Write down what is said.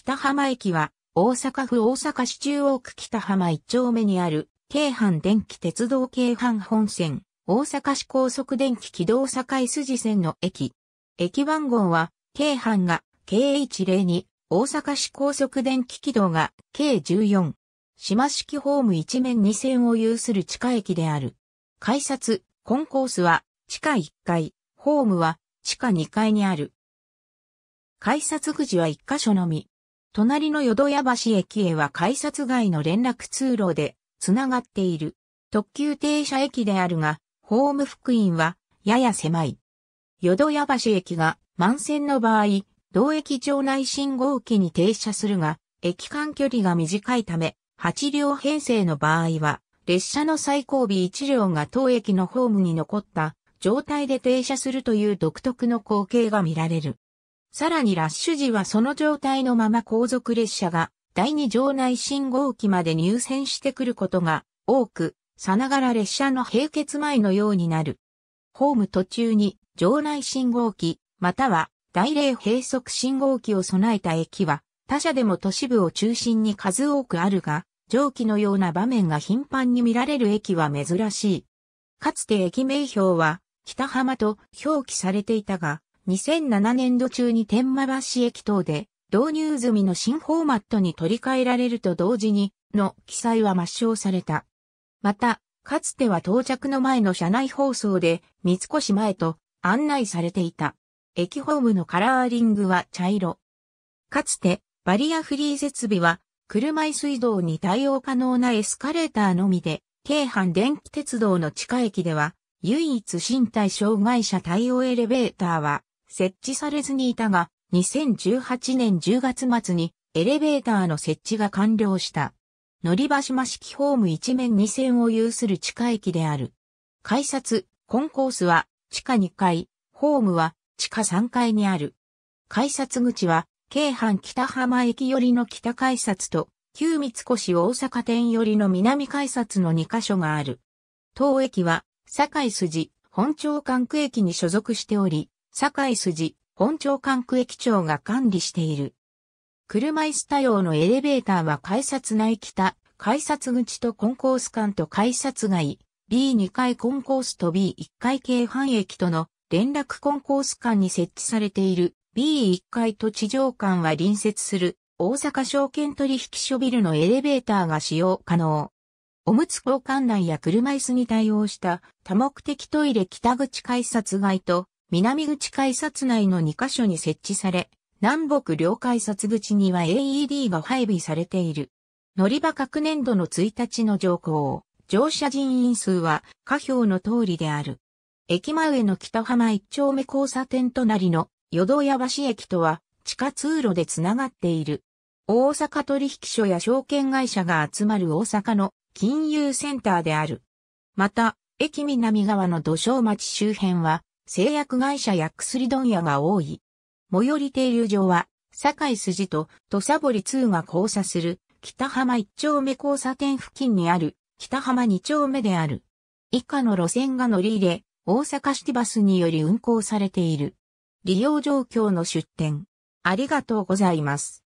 北浜駅は、大阪府大阪市中央区北浜一丁目にある、京阪電気鉄道京阪本線、大阪市高速電気軌道境筋線の駅。駅番号は、京阪が K102、大阪市高速電気軌道が K14。島式ホーム一面二線を有する地下駅である。改札、コンコースは地下1階、ホームは地下2階にある。改札口は1箇所のみ。隣の淀屋橋駅へは改札外の連絡通路でつながっている。特急停車駅であるが、ホーム福音はやや狭い。淀屋橋駅が満線の場合、同駅場内信号機に停車するが、駅間距離が短いため、8両編成の場合は、列車の最後尾1両が当駅のホームに残った状態で停車するという独特の光景が見られる。さらにラッシュ時はその状態のまま後続列車が第二場内信号機まで入線してくることが多く、さながら列車の閉結前のようになる。ホーム途中に場内信号機、または大霊閉塞信号機を備えた駅は、他社でも都市部を中心に数多くあるが、上記のような場面が頻繁に見られる駅は珍しい。かつて駅名標は北浜と表記されていたが、2007年度中に天満橋駅等で導入済みの新フォーマットに取り替えられると同時にの記載は抹消された。また、かつては到着の前の車内放送で三越前と案内されていた。駅ホームのカラーリングは茶色。かつてバリアフリー設備は車椅水道に対応可能なエスカレーターのみで、京阪電気鉄道の地下駅では唯一身体障害者対応エレベーターは設置されずにいたが、2018年10月末にエレベーターの設置が完了した。乗り場島式ホーム一面2線を有する地下駅である。改札、コンコースは地下2階、ホームは地下3階にある。改札口は、京阪北浜駅寄りの北改札と、旧三越大阪店寄りの南改札の2カ所がある。当駅は、堺筋、本町管区駅に所属しており、堺筋、本町管区駅長が管理している。車椅子多用のエレベーターは改札内北、改札口とコンコース間と改札外、B2 階コンコースと B1 階京阪駅との連絡コンコース間に設置されている B1 階と地上間は隣接する大阪証券取引所ビルのエレベーターが使用可能。おむつ交換内や車椅子に対応した多目的トイレ北口改札外と南口改札内の2カ所に設置され、南北両改札口には AED が配備されている。乗り場各年度の1日の乗降、乗車人員数は下表の通りである。駅前の北浜一丁目交差点隣の淀屋橋駅とは地下通路でつながっている。大阪取引所や証券会社が集まる大阪の金融センターである。また、駅南側の土正町周辺は製薬会社や薬問屋が多い。最寄り停留場は、堺筋と土佐堀2が交差する北浜1丁目交差点付近にある北浜2丁目である。以下の路線が乗り入れ、大阪シティバスにより運行されている。利用状況の出展。ありがとうございます。